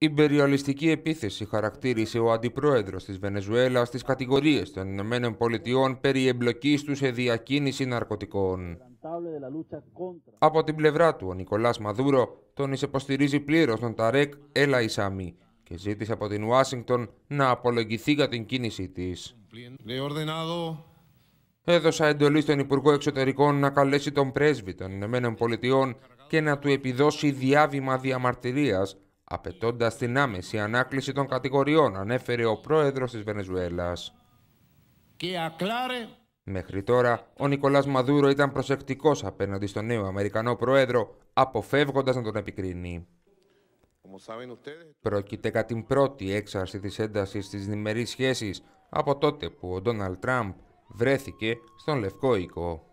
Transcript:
Υπεριαλιστική επίθεση χαρακτήρισε ο αντιπρόεδρος της Βενεζουέλας στις κατηγορίες των Ηνωμένων Πολιτειών περί εμπλοκής τους σε διακίνηση ναρκωτικών. Από την πλευρά του, ο Νικολάς Μαδούρο τον εισεποστηρίζει πλήρως τον Ταρέκ Έλα Ισάμι και ζήτησε από την Ουάσιγκτον να απολογηθεί για την κίνησή της. Έδωσα εντολή στον Υπουργό Εξωτερικών να καλέσει τον πρέσβη των Ηνωμένων Πολιτειών και να του επιδώσει διάβημα διαμαρτυρίας απαιτώντας την άμεση ανάκληση των κατηγοριών, ανέφερε ο πρόεδρος της Βενεζουέλας. Μέχρι τώρα, ο Νικολάς Μαδούρο ήταν προσεκτικός απέναντι στον νέο Αμερικανό πρόεδρο, αποφεύγοντας να τον επικρίνει. Πρόκειται κατά την πρώτη έξαρση της έντασης της διμερής σχέσης από τότε που ο Ντόναλτ Τραμπ βρέθηκε στον Λευκό Οίκο.